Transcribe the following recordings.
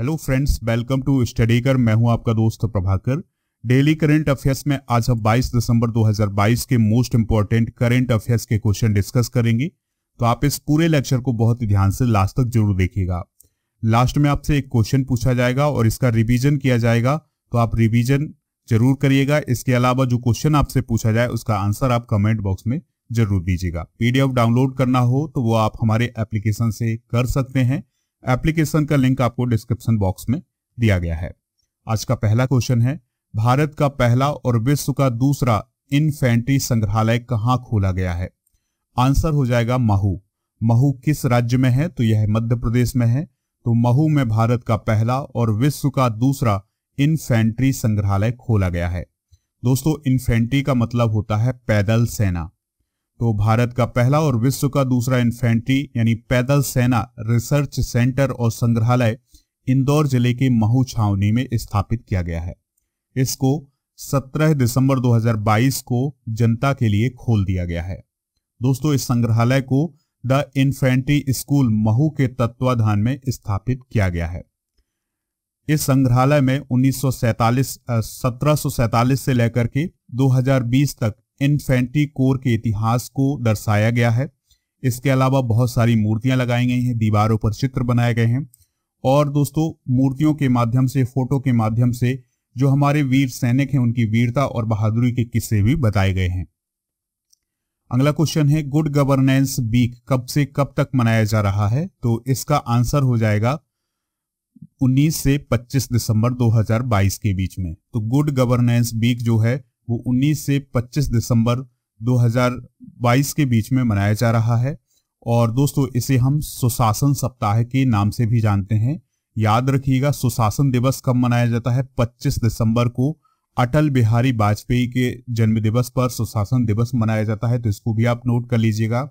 hello friends welcome to study कर मैं हूं आपका दोस्त प्रभाकर डेली करंट अफेयर्स में आज हम 22 दिसंबर 2022 के मोस्ट इंपॉर्टेंट करंट अफेयर्स के क्वेश्चन डिस्कस करेंगे तो आप इस पूरे लेक्चर को बहुत ध्यान से लास्ट तक जरूर देखिएगा लास्ट में आपसे एक क्वेश्चन पूछा जाएगा और इसका रिविजन किया जाएगा तो आप रिविजन जरूर करिएगा इसके अलावा जो क्वेश्चन आपसे पूछा जाए उसका आंसर आप कमेंट बॉक्स में जरूर दीजिएगा पीडीएफ डाउनलोड करना हो तो वो आप हमारे एप्लीकेशन से कर सकते हैं एप्लीकेशन का लिंक आपको डिस्क्रिप्शन बॉक्स में दिया गया है आज का पहला क्वेश्चन है भारत का पहला और विश्व का दूसरा इन्फेंट्री संग्रहालय कहाँ खोला गया है आंसर हो जाएगा महू महू किस राज्य में है तो यह मध्य प्रदेश में है तो महू में भारत का पहला और विश्व का दूसरा इन्फेंट्री संग्रहालय खोला गया है दोस्तों इन्फेंट्री का मतलब होता है पैदल सेना तो भारत का पहला और विश्व का दूसरा इन्फेंट्री यानी पैदल सेना रिसर्च सेंटर और संग्रहालय इंदौर जिले के महू छावनी में स्थापित किया गया है इसको 17 दिसंबर 2022 को जनता के लिए खोल दिया गया है दोस्तों इस संग्रहालय को द इन्फेंट्री स्कूल महू के तत्वाधान में स्थापित किया गया है इस संग्रहालय में उन्नीस सौ से लेकर के 2020 तक इन्फेंट्री कोर के इतिहास को दर्शाया गया है इसके अलावा बहुत सारी मूर्तियां लगाई गई हैं दीवारों पर चित्र बनाए गए हैं और दोस्तों मूर्तियों के माध्यम से फोटो के माध्यम से जो हमारे वीर सैनिक हैं उनकी वीरता और बहादुरी के किस्से भी बताए गए हैं अगला क्वेश्चन है गुड गवर्नेंस वीक कब से कब तक मनाया जा रहा है तो इसका आंसर हो जाएगा 19 से 25 दिसंबर 2022 के बीच में तो गुड गवर्नेंस वीक जो है वो 19 से 25 दिसंबर 2022 के बीच में मनाया जा रहा है और दोस्तों इसे हम सुशासन सप्ताह के नाम से भी जानते हैं याद रखिएगा सुशासन दिवस कब मनाया जाता है 25 दिसंबर को अटल बिहारी वाजपेयी के जन्म दिवस पर सुशासन दिवस मनाया जाता है तो इसको भी आप नोट कर लीजिएगा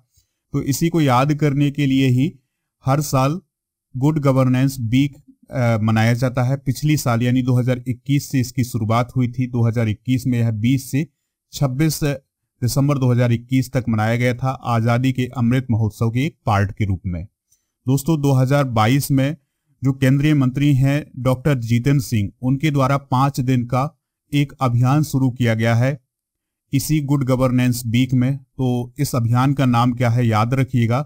तो इसी को याद करने के लिए ही हर साल गुड गवर्नेंस वीक मनाया जाता है पिछली साल यानी 2021 से इसकी शुरुआत हुई थी 2021 में यह 20 से 26 दिसंबर 2021 तक मनाया गया था आज़ादी के अमृत महोत्सव के एक पार्ट के रूप में दोस्तों 2022 में जो केंद्रीय मंत्री हैं डॉक्टर जितेंद्र सिंह उनके द्वारा पाँच दिन का एक अभियान शुरू किया गया है इसी गुड गवर्नेंस वीक में तो इस अभियान का नाम क्या है याद रखिएगा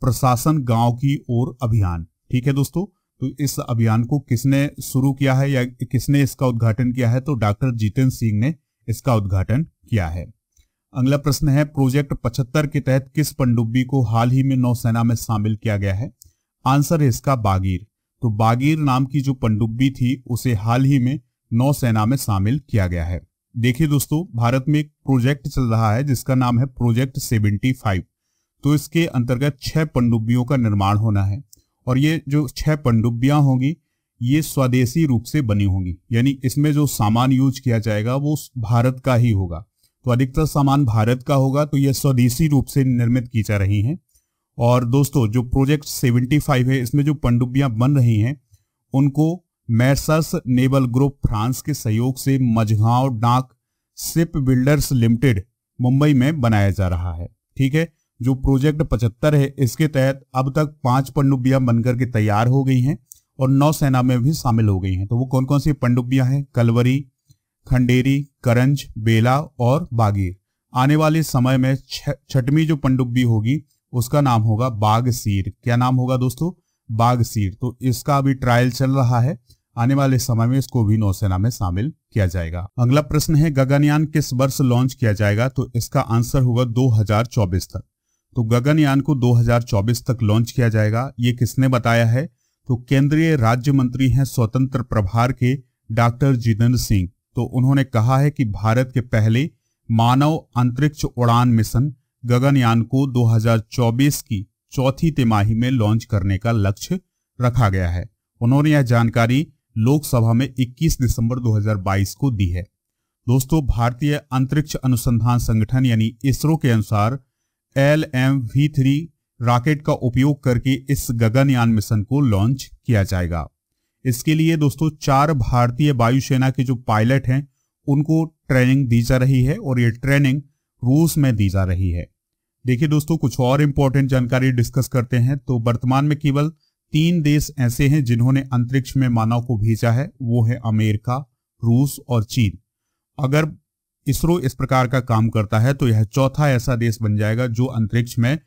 प्रशासन गांव की ओर अभियान ठीक है दोस्तों तो इस अभियान को किसने शुरू किया है या किसने इसका उद्घाटन किया है तो डॉक्टर जितेंद्र सिंह ने इसका उद्घाटन किया है अगला प्रश्न है प्रोजेक्ट पचहत्तर के तहत किस पंडुब्बी को हाल ही में नौसेना में शामिल किया गया है आंसर है इसका बागीर तो बागीर नाम की जो पंडुब्बी थी उसे हाल ही में नौसेना में शामिल किया गया है देखिए दोस्तों भारत में एक प्रोजेक्ट चल रहा है जिसका नाम है प्रोजेक्ट फाइव तो इसके अंतर्गत छह पंडुब्बियों का निर्माण होना है और ये जो छह पंडुबियां होंगी ये स्वदेशी रूप से बनी होंगी यानी इसमें जो सामान यूज किया जाएगा वो भारत का ही होगा तो अधिकतर सामान भारत का होगा तो यह स्वदेशी रूप से निर्मित की जा रही हैं और दोस्तों जो प्रोजेक्ट 75 है इसमें जो पनडुब्बियां बन रही हैं उनको मैरसस नेवल ग्रुप फ्रांस के सहयोग से मझगांव डाक शिप बिल्डर्स लिमिटेड मुंबई में बनाया जा रहा है ठीक है जो प्रोजेक्ट पचहत्तर है इसके तहत अब तक पांच पनडुब्बियां बनकर के तैयार हो गई हैं और नौसेना में भी शामिल हो गई हैं तो वो कौन कौन सी पनडुब्बियां हैं कलवरी खंडेरी करंज बेला और बागीर आने वाले समय में छठवीं जो पंडुब्बी होगी उसका नाम होगा बागसीर क्या नाम होगा दोस्तों बागसीर तो इसका अभी ट्रायल चल रहा है आने वाले समय में इसको भी नौसेना में शामिल किया जाएगा अगला प्रश्न है गगनयान किस वर्ष लॉन्च किया जाएगा तो इसका आंसर होगा 2024 तक तो गगनयान को 2024 तक लॉन्च किया जाएगा ये किसने बताया है तो केंद्रीय राज्य मंत्री हैं स्वतंत्र प्रभार के डॉक्टर जितेंद्र सिंह तो उन्होंने कहा है कि भारत के पहले मानव अंतरिक्ष उड़ान मिशन गगनयान को 2024 की चौथी तिमाही में लॉन्च करने का लक्ष्य रखा गया है उन्होंने यह जानकारी लोकसभा में 21 दिसंबर 2022 को दी है दोस्तों भारतीय अंतरिक्ष अनुसंधान संगठन यानी इसरो के अनुसार L M V three rocket का उपयोग करके इस गगनयान मिशन को लॉन्च किया जाएगा इसके लिए दोस्तों चार भारतीय वायुसेना के जो पायलट हैं उनको ट्रेनिंग दी जा रही है और ये ट्रेनिंग रूस में दी जा रही है देखिए दोस्तों कुछ और इंपॉर्टेंट जानकारी डिस्कस करते हैं तो वर्तमान में केवल तीन देश ऐसे हैं जिन्होंने अंतरिक्ष में मानव को भेजा है वो है अमेरिका रूस और चीन अगर इसरो इस प्रकार का काम करता है तो यह चौथा ऐसा देश बन जाएगा जो अंतरिक्ष में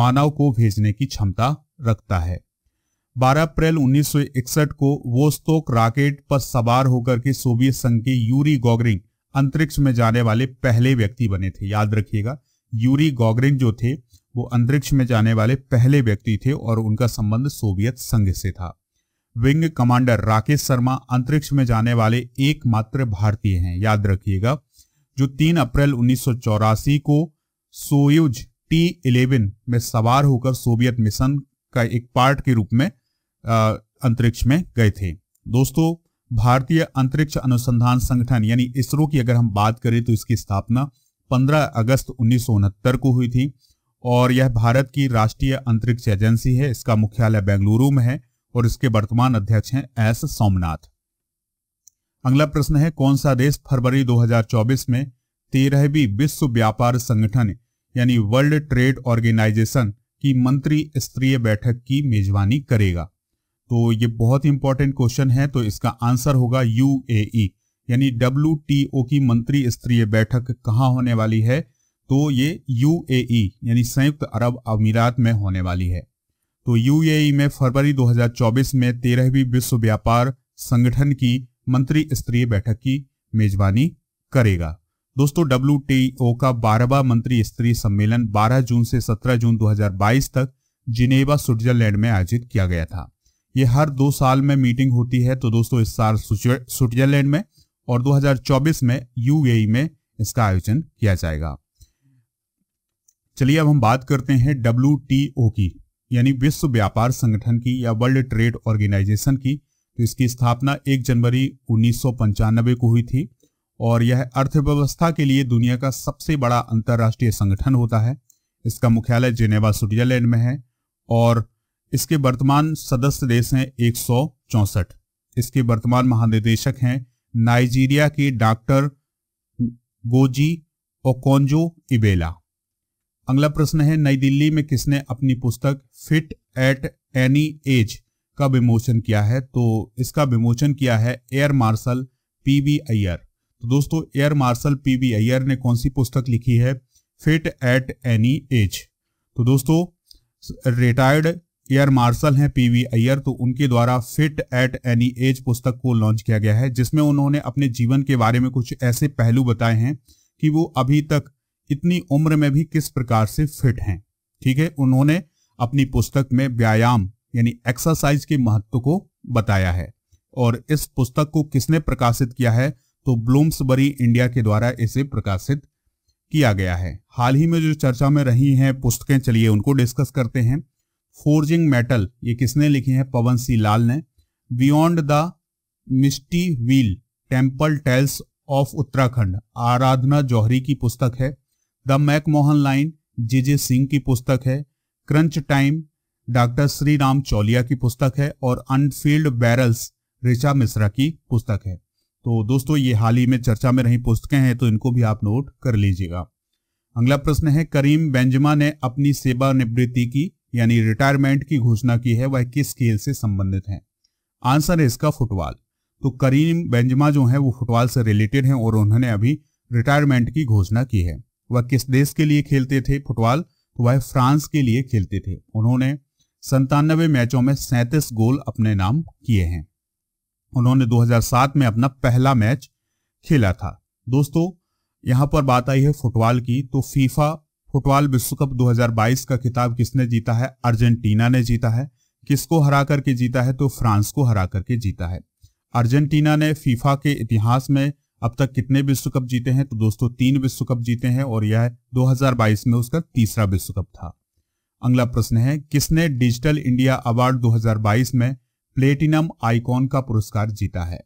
मानव को भेजने की क्षमता रखता है 12 अप्रैल 1961 को वोस्तोक रॉकेट पर सवार होकर के सोवियत संघ के यूरी गॉगरिंग अंतरिक्ष में जाने वाले पहले व्यक्ति बने थे याद रखिएगा यूरी गॉगरिन जो थे वो अंतरिक्ष में जाने वाले पहले व्यक्ति थे और उनका संबंध सोवियत संघ से था विंग कमांडर राकेश शर्मा अंतरिक्ष में जाने वाले एकमात्र भारतीय हैं याद रखिएगा जो 3 अप्रैल उन्नीस को सोयुज टी इलेवन में सवार होकर सोवियत मिशन का एक पार्ट के रूप में अंतरिक्ष में गए थे दोस्तों भारतीय अंतरिक्ष अनुसंधान संगठन यानी इसरो की अगर हम बात करें तो इसकी स्थापना 15 अगस्त उन्नीस को हुई थी और यह भारत की राष्ट्रीय अंतरिक्ष एजेंसी है इसका मुख्यालय बेंगलुरु में है और इसके वर्तमान अध्यक्ष हैं एस सोमनाथ अगला प्रश्न है कौन सा देश फरवरी 2024 में तेरहवीं विश्व व्यापार संगठन यानी वर्ल्ड ट्रेड ऑर्गेनाइजेशन की मंत्री स्तरीय बैठक की मेजबानी करेगा तो ये बहुत इंपॉर्टेंट क्वेश्चन है तो इसका आंसर होगा यू यानी डब्ल्यू की मंत्री स्तरीय बैठक कहाँ होने वाली है तो ये यू यानी संयुक्त अरब अमीरात में होने वाली है तो यू में फरवरी 2024 में तेरहवीं विश्व व्यापार संगठन की मंत्री स्तरीय बैठक की मेजबानी करेगा दोस्तों डब्ल्यू का बारहवा मंत्री स्तरीय सम्मेलन 12 जून से 17 जून 2022 तक जिनेवा स्विट्जरलैंड में आयोजित किया गया था यह हर दो साल में मीटिंग होती है तो दोस्तों इस साल स्विट्जरलैंड में और 2024 में यूएई में इसका आयोजन किया जाएगा चलिए अब हम बात करते हैं डब्ल्यू की यानी विश्व व्यापार संगठन की या वर्ल्ड ट्रेड ऑर्गेनाइजेशन की तो इसकी स्थापना 1 जनवरी उन्नीस को हुई थी और यह अर्थव्यवस्था के लिए दुनिया का सबसे बड़ा अंतर्राष्ट्रीय संगठन होता है इसका मुख्यालय जिनेवा स्विट्जरलैंड में है और इसके वर्तमान सदस्य देश हैं एक इसके वर्तमान महानिदेशक हैं नाइजीरिया के डॉक्टर गोजी ओकोंजो इबेला अगला प्रश्न है नई दिल्ली में किसने अपनी पुस्तक फिट एट एनी एज का विमोचन किया है तो इसका विमोचन किया है air marshal P V Iyer तो दोस्तों air marshal P V Iyer ने कौन सी पुस्तक लिखी है फिट एट एनी एज तो दोस्तों रिटायर्ड एयर मार्शल हैं पी वी अय्यर तो उनके द्वारा फिट एट एनी एज पुस्तक को लॉन्च किया गया है जिसमें उन्होंने अपने जीवन के बारे में कुछ ऐसे पहलू बताए हैं कि वो अभी तक इतनी उम्र में भी किस प्रकार से फिट हैं ठीक है उन्होंने अपनी पुस्तक में व्यायाम यानी एक्सरसाइज के महत्व को बताया है और इस पुस्तक को किसने प्रकाशित किया है तो ब्लूम्सबरी इंडिया के द्वारा इसे प्रकाशित किया गया है हाल ही में जो चर्चा में रही हैं पुस्तकें चलिए उनको डिस्कस करते हैं फोर्जिंग मेटल ये किसने लिखी है पवन सी लाल ने beyond the misty veil temple tales of Uttarakhand Aradhana Johri की पुस्तक है the McMahon line J J Singh की पुस्तक है crunch time doctor Shri Ram Chaulia की पुस्तक है और अनफील्ड बैरल्स ऋचा मिश्रा की पुस्तक है तो दोस्तों ये हाल ही में चर्चा में रही पुस्तकें हैं तो इनको भी आप नोट कर लीजिएगा अगला प्रश्न है करीम बेंजमा ने अपनी सेवानिवृत्ति की यानी रिटायरमेंट की घोषणा की है वह किस खेल से संबंधित है आंसर है इसका फुटबॉल तो करीम बेंजमा जो है वो फुटबॉल से रिलेटेड हैं और उन्होंने अभी रिटायरमेंट की घोषणा की है वह किस देश के लिए खेलते थे फुटबॉल तो वह फ्रांस के लिए खेलते थे उन्होंने संतानवे मैचों में सैंतीस गोल अपने नाम किए हैं उन्होंने 2007 में अपना पहला मैच खेला था दोस्तों यहां पर बात आई है फुटबॉल की तो फीफा फुटबॉल विश्व कप 2022 का खिताब किसने जीता है अर्जेंटीना ने जीता है किसको हरा करके जीता है तो फ्रांस को हरा करके जीता है अर्जेंटीना ने फीफा के इतिहास में अब तक कितने विश्व कप जीते हैं तो दोस्तों तीन विश्व कप जीते हैं और यह 2022 में उसका तीसरा विश्व कप था अगला प्रश्न है किसने डिजिटल इंडिया अवार्ड 2022 में प्लेटिनम आइकॉन का पुरस्कार जीता है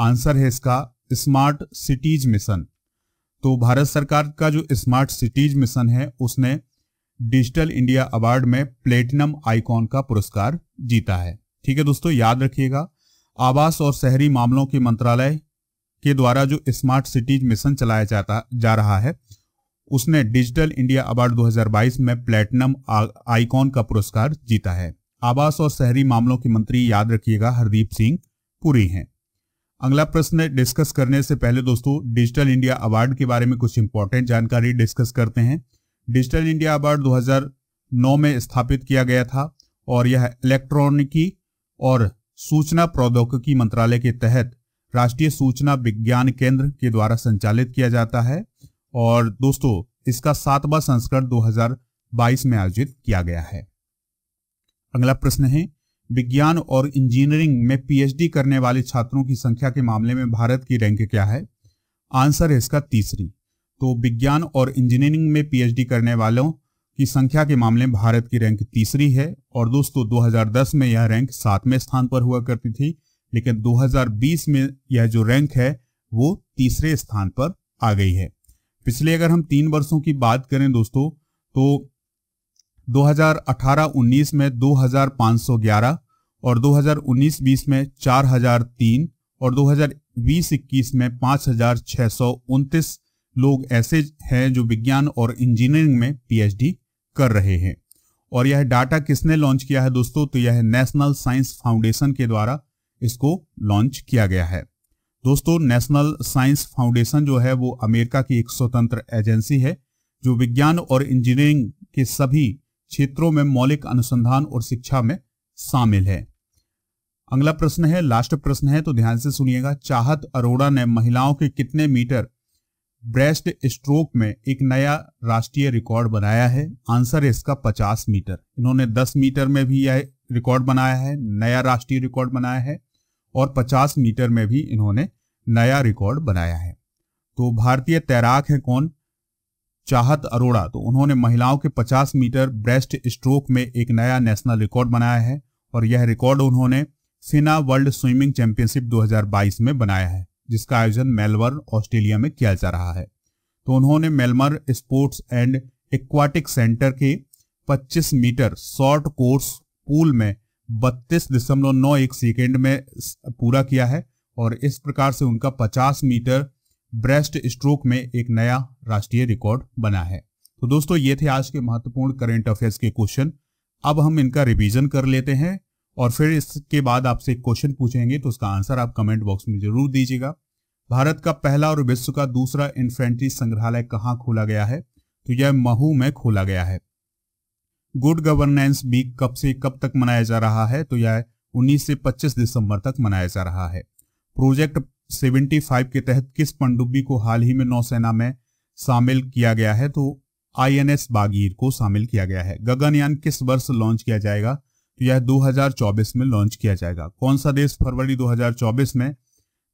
आंसर है इसका स्मार्ट सिटीज मिशन तो भारत सरकार का जो स्मार्ट सिटीज मिशन है उसने डिजिटल इंडिया अवार्ड में प्लेटिनम आइकॉन का पुरस्कार जीता है ठीक है दोस्तों याद रखिएगा आवास और शहरी मामलों के मंत्रालय के द्वारा जो स्मार्ट सिटीज मिशन चलाया जाता जा रहा है उसने डिजिटल इंडिया अवार्ड 2022 में प्लेटिनम आइकॉन का पुरस्कार जीता है आवास और शहरी मामलों के मंत्री याद रखिएगा हरदीप सिंह पुरी हैं अगला प्रश्न डिस्कस करने से पहले दोस्तों डिजिटल इंडिया अवार्ड के बारे में कुछ इंपॉर्टेंट जानकारी डिस्कस करते हैं डिजिटल इंडिया अवार्ड 2009 में स्थापित किया गया था और यह इलेक्ट्रॉनिकी और सूचना प्रौद्योगिकी मंत्रालय के तहत राष्ट्रीय सूचना विज्ञान केंद्र के द्वारा संचालित किया जाता है और दोस्तों इसका सातवां संस्करण 2022 में आयोजित किया गया है अगला प्रश्न है विज्ञान और इंजीनियरिंग में पीएचडी करने वाले छात्रों की संख्या के मामले में भारत की रैंक क्या है आंसर है इसका तीसरी तो विज्ञान और इंजीनियरिंग में पीएचडी करने वालों की संख्या के मामले में भारत की रैंक तीसरी है और दोस्तों 2010 में यह रैंक सातवें स्थान पर हुआ करती थी लेकिन 2020 में यह जो रैंक है वो तीसरे स्थान पर आ गई है पिछले अगर हम तीन वर्षों की बात करें दोस्तों तो 2018-19 में 2511 और 2019-20 में 4003 और 2020-21 में पाँच लोग ऐसे हैं जो विज्ञान और इंजीनियरिंग में पीएचडी कर रहे हैं और यह डाटा किसने लॉन्च किया है दोस्तों तो यह नेशनल साइंस फाउंडेशन के द्वारा इसको लॉन्च किया गया है दोस्तों नेशनल साइंस फाउंडेशन जो है वो अमेरिका की एक स्वतंत्र एजेंसी है जो विज्ञान और इंजीनियरिंग के सभी क्षेत्रों में मौलिक अनुसंधान और शिक्षा में शामिल है अगला प्रश्न है लास्ट प्रश्न है तो ध्यान से सुनिएगा चाहत अरोड़ा ने महिलाओं के कितने मीटर ब्रेस्ट स्ट्रोक में एक नया राष्ट्रीय रिकॉर्ड बनाया है आंसर है इसका 50 मीटर इन्होंने 10 मीटर में भी यह रिकॉर्ड बनाया है नया राष्ट्रीय रिकॉर्ड बनाया है और 50 मीटर में भी इन्होंने नया रिकॉर्ड बनाया है तो भारतीय तैराक है कौन चाहत अरोड़ा तो उन्होंने महिलाओं के 50 मीटर ब्रेस्ट स्ट्रोक में एक नया नेशनल रिकॉर्ड बनाया है और यह रिकॉर्ड उन्होंने सेना वर्ल्ड स्विमिंग चैंपियनशिप 2022 में बनाया है जिसका आयोजन मेलबर्न ऑस्ट्रेलिया में किया जा रहा है तो उन्होंने मेलमर स्पोर्ट्स एंड एक्वाटिक सेंटर के 25 मीटर शॉर्ट कोर्स पूल में बत्तीस दशमलव नौ एक सेकेंड में पूरा किया है और इस प्रकार से उनका 50 मीटर ब्रेस्ट स्ट्रोक में एक नया राष्ट्रीय रिकॉर्ड बना है तो दोस्तों ये थे आज के महत्वपूर्ण करेंट अफेयर्स के क्वेश्चन अब हम इनका रिवीजन कर लेते हैं और फिर इसके बाद आपसे क्वेश्चन पूछेंगे तो उसका आंसर आप कमेंट बॉक्स में जरूर दीजिएगा भारत का पहला और विश्व का दूसरा इन्फेंट्री संग्रहालय कहाँ खोला गया है तो यह महू में खोला गया है गुड गवर्नेंस वीक कब से कब तक मनाया जा रहा है तो यह 19 से 25 दिसंबर तक मनाया जा रहा है प्रोजेक्ट 75 के तहत किस पनडुब्बी को हाल ही में नौसेना में शामिल किया गया है तो आईएनएस बागीर को शामिल किया गया है गगनयान किस वर्ष लॉन्च किया जाएगा तो यह 2024 में लॉन्च किया जाएगा कौन सा देश फरवरी 2024 में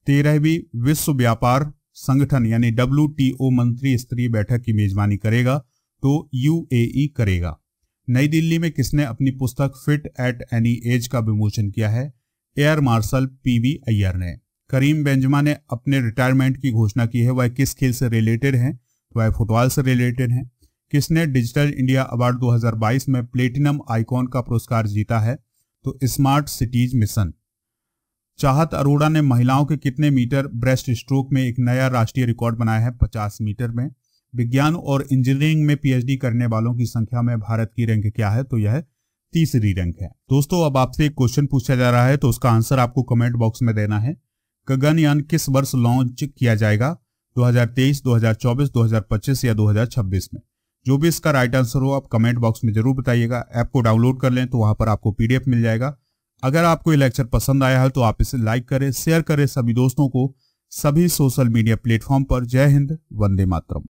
तेरहवीं विश्व व्यापार संगठन यानी डब्ल्यू मंत्री स्तरीय बैठक की मेजबानी करेगा तो यूएई e करेगा नई दिल्ली में किसने अपनी पुस्तक फिट एट एनी एज का विमोचन किया है एयर मार्शल वी अय्यर ने करीम बेंजमा ने अपने रिटायरमेंट की घोषणा की है वह किस खेल से रिलेटेड हैं तो वह फुटबॉल से रिलेटेड हैं किसने डिजिटल इंडिया अवार्ड 2022 में प्लेटिनम आइकॉन का पुरस्कार जीता है तो स्मार्ट सिटीज मिशन चाहत अरोड़ा ने महिलाओं के कितने मीटर ब्रेस्ट स्ट्रोक में एक नया राष्ट्रीय रिकॉर्ड बनाया है 50 मीटर में विज्ञान और इंजीनियरिंग में पीएचडी करने वालों की संख्या में भारत की रैंक क्या है तो यह तीसरी रैंक है दोस्तों अब आपसे एक क्वेश्चन पूछा जा रहा है तो उसका आंसर आपको कमेंट बॉक्स में देना है गगनयान किस वर्ष लॉन्च किया जाएगा 2023, 2024, 2025 या 2026 में जो भी इसका राइट आंसर हो आप कमेंट बॉक्स में जरूर बताइएगा ऐप को डाउनलोड कर लें तो वहां पर आपको पीडीएफ मिल जाएगा अगर आपको ये लेक्चर पसंद आया है तो आप इसे लाइक करें शेयर करें सभी दोस्तों को सभी सोशल मीडिया प्लेटफॉर्म पर जय हिंद वंदे मातरम